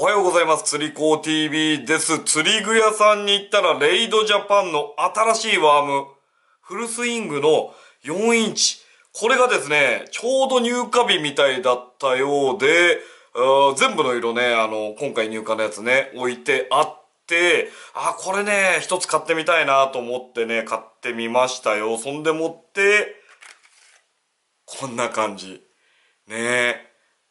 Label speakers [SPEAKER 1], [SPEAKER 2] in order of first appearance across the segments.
[SPEAKER 1] おはようございます。釣り子 TV です。釣り具屋さんに行ったら、レイドジャパンの新しいワーム、フルスイングの4インチ。これがですね、ちょうど入荷日みたいだったようで、う全部の色ね、あの、今回入荷のやつね、置いてあって、あ、これね、一つ買ってみたいなと思ってね、買ってみましたよ。そんでもって、こんな感じ。ねえ。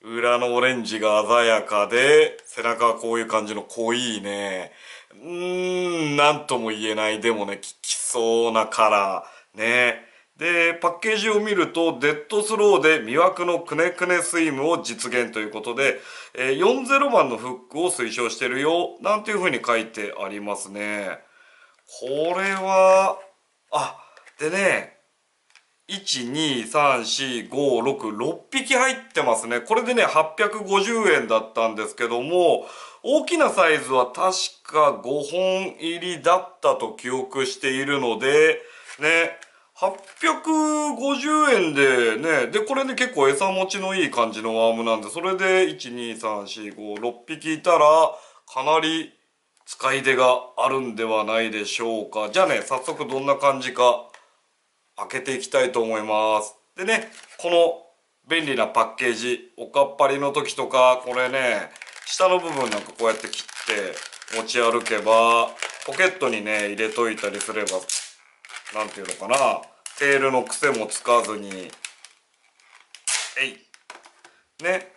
[SPEAKER 1] 裏のオレンジが鮮やかで、背中はこういう感じの濃いね。うーん、なんとも言えない。でもね、効きそうなカラー。ね。で、パッケージを見ると、デッドスローで魅惑のくねくねスイムを実現ということで、えー、40番のフックを推奨してるよ、なんていう風に書いてありますね。これは、あ、でね、1,2,3,4,5,6,6匹入ってますね。これでね、850円だったんですけども、大きなサイズは確か5本入りだったと記憶しているので、ね、850円でね、で、これね、結構餌持ちのいい感じのワームなんで、それで、1、2、3、4、5、6匹いたら、かなり使い手があるんではないでしょうか。じゃあね、早速どんな感じか開けていきたいと思いますでねこの便利なパッケージおかっぱりの時とかこれね下の部分なんかこうやって切って持ち歩けばポケットにね入れといたりすれば何ていうのかなテールの癖もつかずにえいね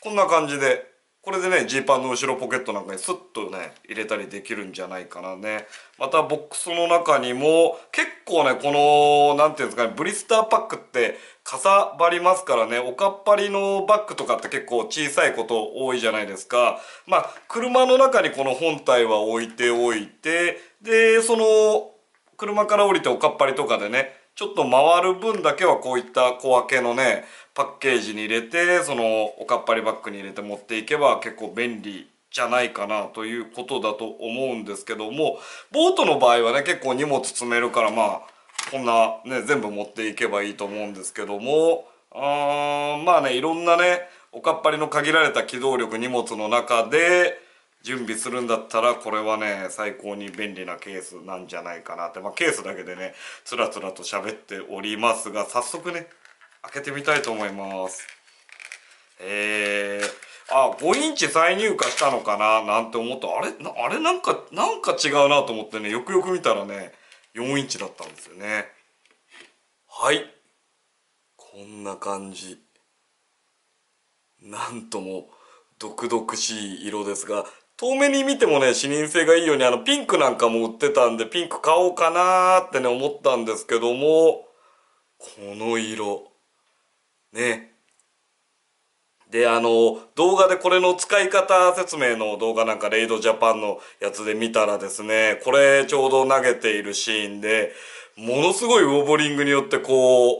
[SPEAKER 1] こんな感じでこれでねジーパンの後ろポケットなんかにスッとね入れたりできるんじゃないかなねまたボックスの中にも結構ねこの何ていうんですかねブリスターパックってかさばりますからねおかっぱりのバッグとかって結構小さいこと多いじゃないですかまあ車の中にこの本体は置いておいてでその車から降りておかっぱりとかでねちょっと回る分だけはこういった小分けのねパッケージに入れてそのおかっぱりバッグに入れて持っていけば結構便利じゃないかなということだと思うんですけどもボートの場合はね結構荷物積めるからまあこんなね全部持っていけばいいと思うんですけどもうーまあねいろんなねおかっぱりの限られた機動力荷物の中で準備するんだったらこれはね最高に便利なケースなんじゃないかなって、まあ、ケースだけでねつらつらと喋っておりますが早速ね開けてみたいと思いますえー、あ5インチ再入荷したのかななんて思ったあれあれなんかなんか違うなと思ってねよくよく見たらね4インチだったんですよねはいこんな感じなんとも毒々しい色ですが遠目に見てもね、視認性がいいように、あの、ピンクなんかも売ってたんで、ピンク買おうかなーってね、思ったんですけども、この色。ね。で、あの、動画でこれの使い方説明の動画なんか、レイドジャパンのやつで見たらですね、これちょうど投げているシーンで、ものすごいウォーボリングによってこ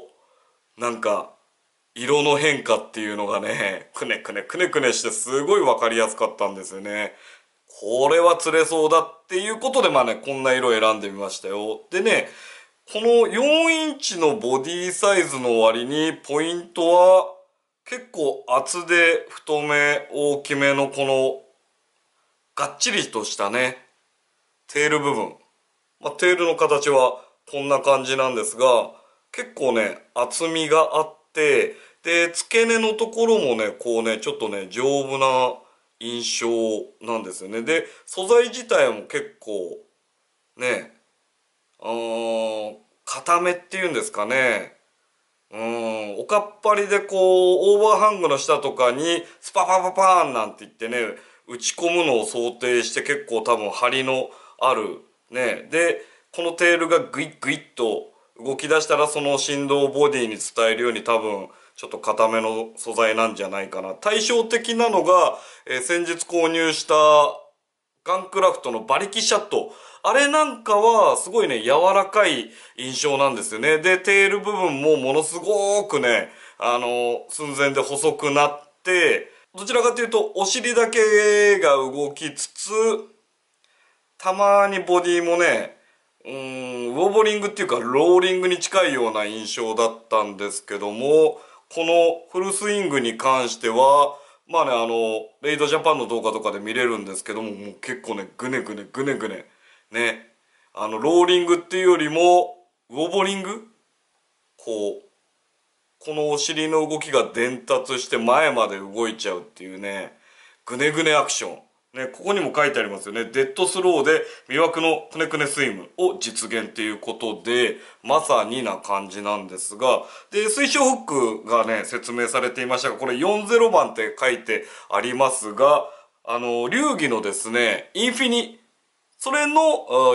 [SPEAKER 1] う、なんか、色の変化っていうのがね、くねくねくねくねしてすごい分かりやすかったんですよね。これは釣れそうだっていうことでまあね、こんな色選んでみましたよ。でね、この4インチのボディサイズの割にポイントは結構厚で太め大きめのこのがっちりとしたね、テール部分。まあ、テールの形はこんな感じなんですが、結構ね、厚みがあってってで付け根のところもねこうねちょっとね丈夫な印象なんですよねで素材自体も結構ねん固めっていうんですかねうんおかっぱりでこうオーバーハングの下とかにスパパパパーンなんて言ってね打ち込むのを想定して結構多分張りのあるねでこのテールがグイッグイッと動き出したらその振動をボディに伝えるように多分ちょっと固めの素材なんじゃないかな。対照的なのが、えー、先日購入したガンクラフトの馬力シャット。あれなんかはすごいね、柔らかい印象なんですよね。で、テール部分もものすごくね、あの、寸前で細くなって、どちらかというとお尻だけが動きつつ、たまにボディもね、うーん、ウォーボリングっていうかローリングに近いような印象だったんですけども、このフルスイングに関しては、まあね、あの、レイドジャパンの動画とかで見れるんですけども、もう結構ね、ぐねぐねぐねぐね、ね、あの、ローリングっていうよりも、ウォーボリングこう、このお尻の動きが伝達して前まで動いちゃうっていうね、ぐねぐねアクション。ね、ここにも書いてありますよね。デッドスローで魅惑のくねくねスイムを実現っていうことで、まさにな感じなんですが、で、推奨フックがね、説明されていましたが、これ40番って書いてありますが、あの、流儀のですね、インフィニ、それの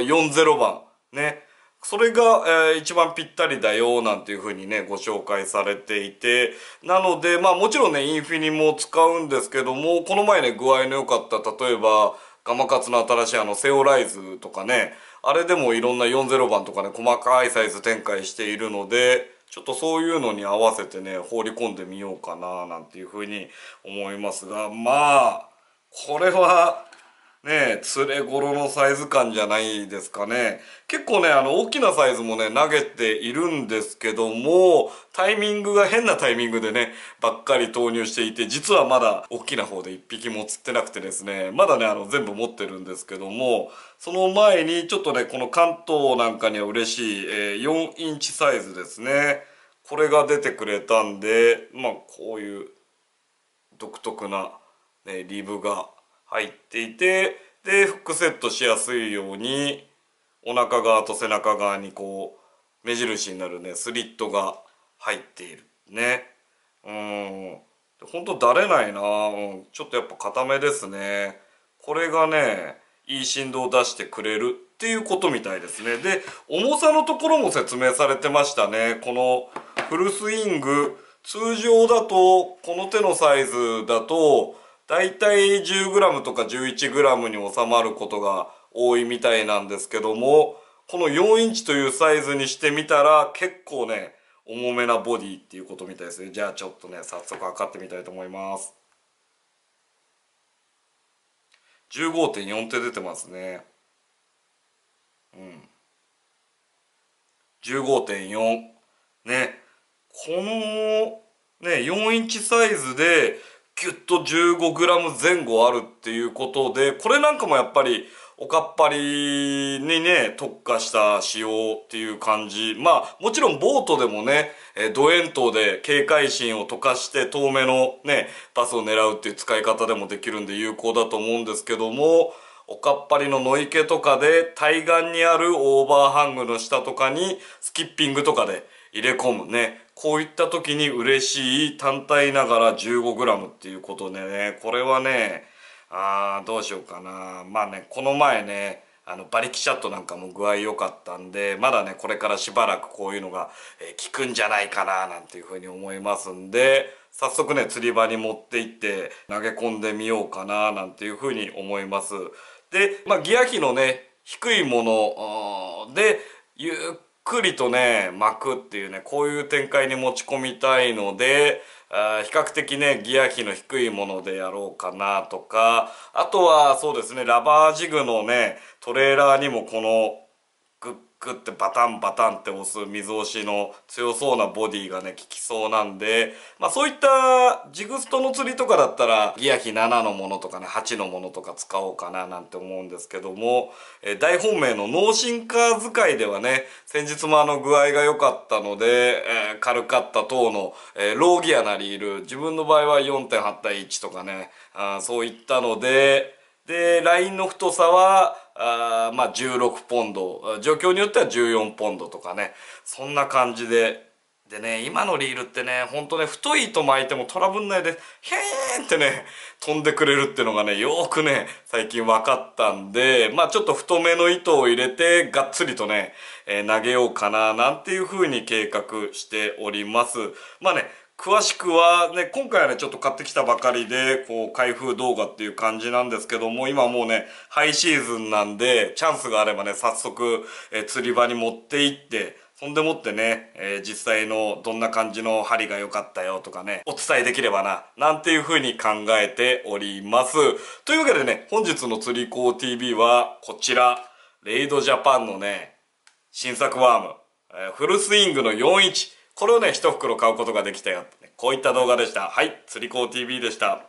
[SPEAKER 1] 40番、ね、それが、えー、一番ぴったりだよなんていう風にねご紹介されていてなのでまあもちろんねインフィニも使うんですけどもこの前ね具合の良かった例えばガマカツの新しいあのセオライズとかねあれでもいろんな40番とかね細かいサイズ展開しているのでちょっとそういうのに合わせてね放り込んでみようかななんていう風に思いますがまあこれはね、連れ頃のサイズ感じゃないですかね。結構ね、あの、大きなサイズもね、投げているんですけども、タイミングが変なタイミングでね、ばっかり投入していて、実はまだ大きな方で1匹も釣ってなくてですね、まだね、あの、全部持ってるんですけども、その前にちょっとね、この関東なんかには嬉しい、えー、4インチサイズですね。これが出てくれたんで、まあ、こういう独特な、ね、リブが、入っていてでフックセットしやすいようにお腹側と背中側にこう目印になるねスリットが入っているねうんほんとだれないな、うん、ちょっとやっぱ硬めですねこれがねいい振動を出してくれるっていうことみたいですねで重さのところも説明されてましたねこのフルスイング通常だとこの手のサイズだと大体 10g とか 11g に収まることが多いみたいなんですけども、この4インチというサイズにしてみたら結構ね、重めなボディっていうことみたいですね。じゃあちょっとね、早速測ってみたいと思います。15.4って出てますね。うん。15.4。ね。この、ね、4インチサイズでギュッと 15g 前後あるっていうことで、これなんかもやっぱり、おかっぱりにね、特化した仕様っていう感じ。まあ、もちろんボートでもね、えド円筒で警戒心を溶かして遠目のね、パスを狙うっていう使い方でもできるんで有効だと思うんですけども、おかっぱりの野池とかで対岸にあるオーバーハングの下とかにスキッピングとかで入れ込むね。こういった時に嬉しい単体ながら 15g っていうことでね、これはね、あーどうしようかな。まあね、この前ね、あの馬力シャットなんかも具合良かったんでまだねこれからしばらくこういうのが、えー、効くんじゃないかななんていうふうに思いますんで早速ね釣り場に持って行って投げ込んでみようかななんていうふうに思います。で、まあ、ギア比のね低いものでゆっくりとね、巻くっていうね、こういう展開に持ち込みたいので、あ比較的ね、ギア比の低いものでやろうかなとか、あとはそうですね、ラバージグのね、トレーラーにもこの、グッグってバタンバタンって押す水押しの強そうなボディがね効きそうなんでまあそういったジグストの釣りとかだったらギア比7のものとかね8のものとか使おうかななんて思うんですけども、えー、大本命の脳進化使いではね先日もあの具合が良かったので、えー、軽かった等の、えー、ローギアなリール自分の場合は4.8対1とかねあそういったのでで、ラインの太さは、あまあ、16ポンド、状況によっては14ポンドとかね、そんな感じで、でね、今のリールってね、ほんとね、太い糸巻いてもトラブんないで、へーんってね、飛んでくれるってのがね、よーくね、最近分かったんで、まあちょっと太めの糸を入れて、がっつりとね、えー、投げようかな、なんていう風に計画しております。まあね、詳しくはね、今回はね、ちょっと買ってきたばかりで、こう、開封動画っていう感じなんですけども、今もうね、ハイシーズンなんで、チャンスがあればね、早速、え釣り場に持って行って、そんでもってね、えー、実際のどんな感じの針が良かったよとかね、お伝えできればな、なんていう風に考えております。というわけでね、本日の釣り子 TV はこちら、レイドジャパンのね、新作ワーム、えー、フルスイングの41、これをね、一袋買うことができたよ。こういった動画でした。はい、釣り子 TV でした。